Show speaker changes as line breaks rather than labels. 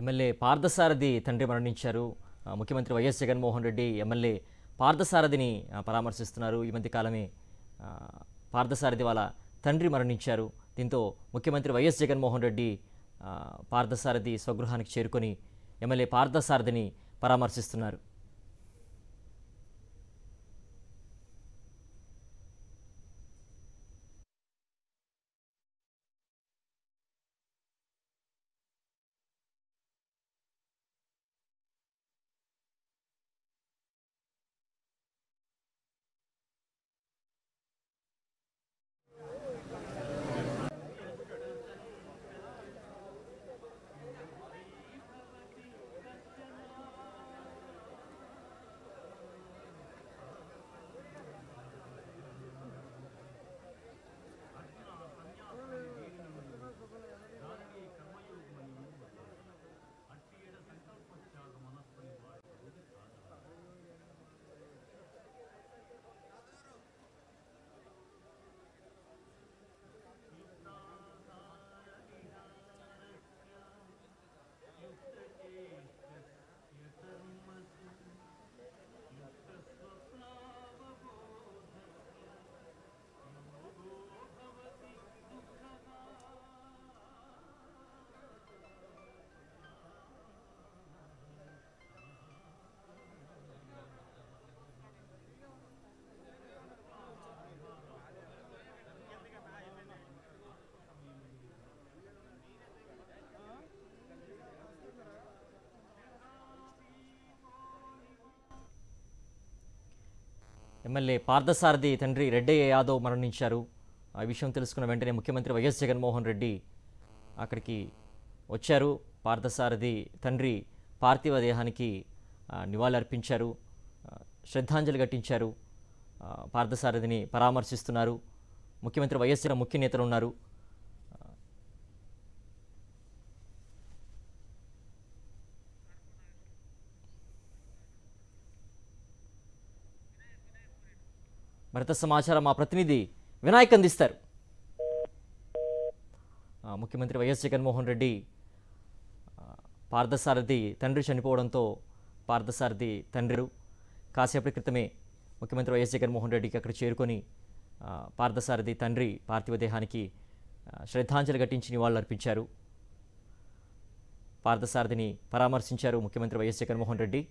MLA Parthasarathi తండ్రి మరణించారు ముఖ్యమంత్రి వైఎస్ జగన్మోహన్ రెడ్డి ఎమ్మెల్యే పార్థసారథిని పరామర్శిస్తున్నారు ఈ మధ్యకాలమే పార్థసారథి వాళ్ళ తండ్రి మరణించారు దీంతో ముఖ్యమంత్రి వైఎస్ జగన్మోహన్ రెడ్డి పార్థసారథి స్వగృహానికి చేరుకొని ఎమ్మెల్యే పార్థసారథిని పరామర్శిస్తున్నారు ఎమ్మెల్యే పార్థసారథి తండ్రి రెడ్డయ్య యాదవ్ మరణించారు ఆ విషయం తెలుసుకున్న వెంటనే ముఖ్యమంత్రి వైఎస్ జగన్మోహన్ రెడ్డి అక్కడికి వచ్చారు పార్థసారథి తండ్రి పార్థివ దేహానికి నివాళులర్పించారు శ్రద్ధాంజలి ఘటించారు పార్థసారథిని పరామర్శిస్తున్నారు ముఖ్యమంత్రి వైఎస్ ముఖ్య నేతలు ఉన్నారు మరింత సమాచారం మా ప్రతినిధి వినాయక్ అందిస్తారు ముఖ్యమంత్రి వైఎస్ జగన్మోహన్ రెడ్డి పార్థసారథి తండ్రి చనిపోవడంతో పార్థసారథి తండ్రి కాసేపటి క్రితమే ముఖ్యమంత్రి వైఎస్ జగన్మోహన్ రెడ్డికి అక్కడ చేరుకొని పార్థసారథి తండ్రి పార్థివ దేహానికి శ్రద్ధాంజలి ఘటించి నివాళులు అర్పించారు పార్థసారథిని పరామర్శించారు ముఖ్యమంత్రి వైఎస్ జగన్మోహన్ రెడ్డి